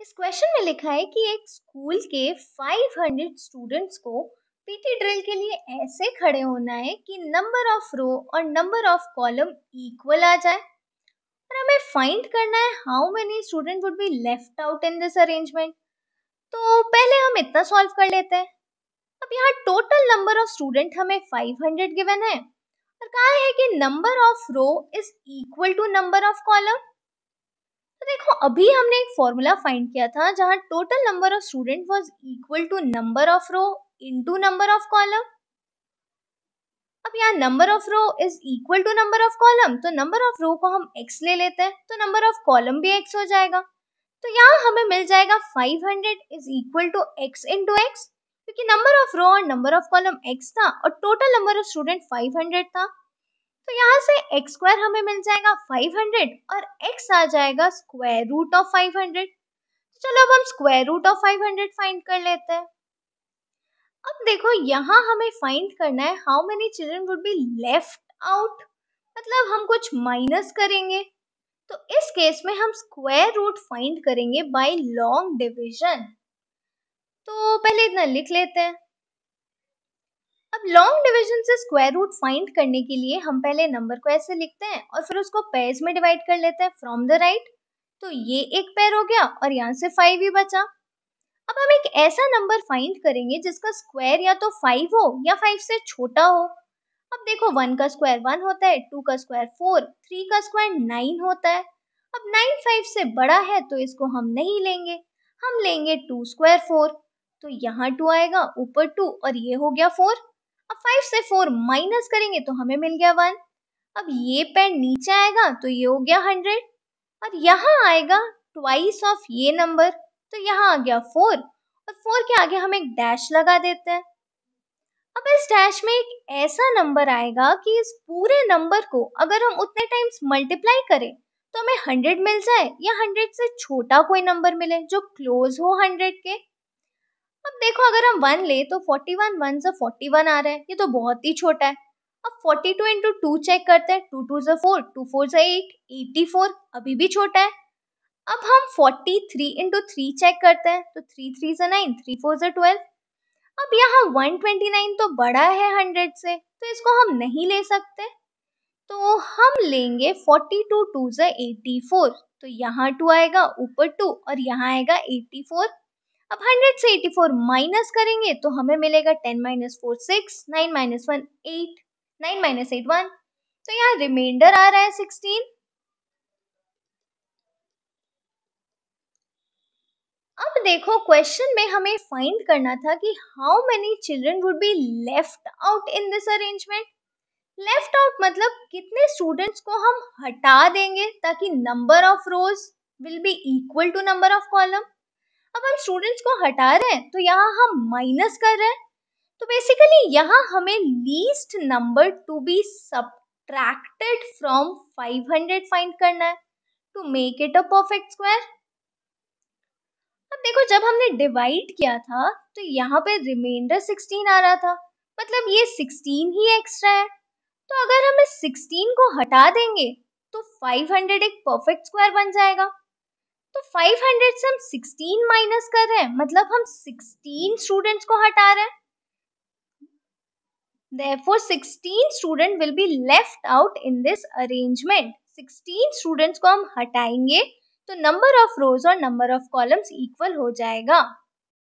इस क्वेश्चन में लिखा है कि एक स्कूल के 500 स्टूडेंट्स को पीटी ड्रिल के लिए ऐसे खड़े होना है कि नंबर ऑफ रो और नंबर ऑफ कॉलम इक्वल आ जाए और हमें फाइंड करना है how many student would be left out in this arrangement तो पहले हम इतना सॉल्व कर लेते हैं अब यहाँ टोटल नंबर ऑफ स्टूडेंट हमें 500 गिवन है और कहा है कि number of row is equal to number of column तो देखो अभी हमने एक फॉर्मूला फाइंड किया था जहां total number of student was equal to number of row into number of column अब यहाँ number of row is equal to number of column तो नंबर ऑफ रो को हम एक्स ले लेते हैं तो नंबर ऑफ कॉलम भी एक्स हो जाएगा तो यहाँ हमें मिल जाएगा 500 hundred is equal to X into X क्योंकि नंबर ऑफ रो और नंबर ऑफ कॉलम एक्स था और टोटल नंबर ऑफ स्टूडेंट 500 था तो यहाँ से एक्स स्क्वायर हमें मिल जाएगा 500 और x आ जाएगा स्क्वायर रूट ऑफ 500 तो चलो अब हम स्क्वायर रूट ऑफ 500 फाइंड कर लेते हैं अब देखो यहाँ हमें फाइंड करना है how many children would be left out मतलब हम कुछ माइनस करेंगे तो इस केस में हम स्क्वायर रूट फाइंड करेंगे बाय लॉन्ग डिविजन तो पहले इतना लिख लेते हैं अब लॉन्ग डिवीजन से स्क्वायर रूट फाइंड करने के लिए हम पहले नंबर को ऐसे लिखते हैं और फिर उसको पेयर्स में डिवाइड कर लेते हैं फ्रॉम द राइट तो ये एक पेयर हो गया और यहाँ से फाइव ही बचा अब हम एक ऐसा नंबर फाइंड करेंगे जिसका स्क्वायर या तो फाइव हो या फाइव से छोटा हो अब देखो वन का स्क्वायर वन होता है टू का स्क्वायर फोर थ्री का स्क्वायर नाइन होता है अब नाइन फाइव से बड़ा है तो इसको हम नहीं लेंगे हम लेंगे टू स्क्वायर फोर तो यहाँ टू आएगा ऊपर टू और ये हो गया फोर अब फाइव से फोर माइनस करेंगे तो हमें मिल गया वन अब ये पेन नीचे आएगा तो ये हो गया हंड्रेड और यहाँ आएगा ट्वाइस ऑफ ये नंबर तो यहाँ आ गया फोर और फोर के आगे हम एक डैश लगा देते हैं अब इस डैश में एक ऐसा नंबर आएगा कि इस पूरे नंबर को अगर हम उतने टाइम्स मल्टीप्लाई करें तो हमें हंड्रेड मिल जाए या हंड्रेड से छोटा कोई नंबर मिले जो क्लोज हो हंड्रेड के अब देखो अगर हम वन ले तो फोर्टी वन वन जो फोर्टी वन आ रहा है ये तो बहुत ही छोटा है अब forty two into two check करते हैं टू टू जो फोर टू फोर जो एट एटी फोर अभी भी छोटा है अब हम forty three into three check करते हैं तो थ्री थ्री जो नाइन थ्री फोर जो ट्वेल्व अब यहाँ वन ट्वेंटी नाइन तो बड़ा है हंड्रेड से तो इसको हम नहीं ले सकते तो हम लेंगे फोर्टी टू टू जो एटी फोर तो यहाँ टू आएगा ऊपर टू और यहाँ आएगा फोर अब 100 से 84 माइनस करेंगे तो हमें मिलेगा 10 minus four six nine minus one eight nine minus eight one तो यहाँ रिमाइंडर आ रहा है 16 अब देखो क्वेश्चन में हमें फाइंड करना था कि how many children would be left out in this arrangement left out मतलब कितने स्टूडेंट्स को हम हटा देंगे ताकि number of rows will be equal to number of column अब हम स्टूडेंट्स को हटा रहे हैं तो यहाँ हम माइनस कर रहे हैं तो बेसिकली यहाँ हमें least number to be subtracted from 500 find करना है to make it a perfect square अब देखो जब हमने डिवाइड किया था तो यहाँ पे रिमाइंडर 16 आ रहा था मतलब ये 16 ही एक्स्ट्रा है तो अगर हम इस 16 को हटा देंगे तो 500 एक परफेक्ट स्क्वायर बन जाएगा तो 500 से हम 16 माइनस कर रहे हैं मतलब हम 16 स्टूडेंट्स को हटा रहे हैं therefore 16 student will be left out in this arrangement 16 students को हम हटाएंगे तो नंबर ऑफ रोज और नंबर ऑफ कॉलम्स इक्वल हो जाएगा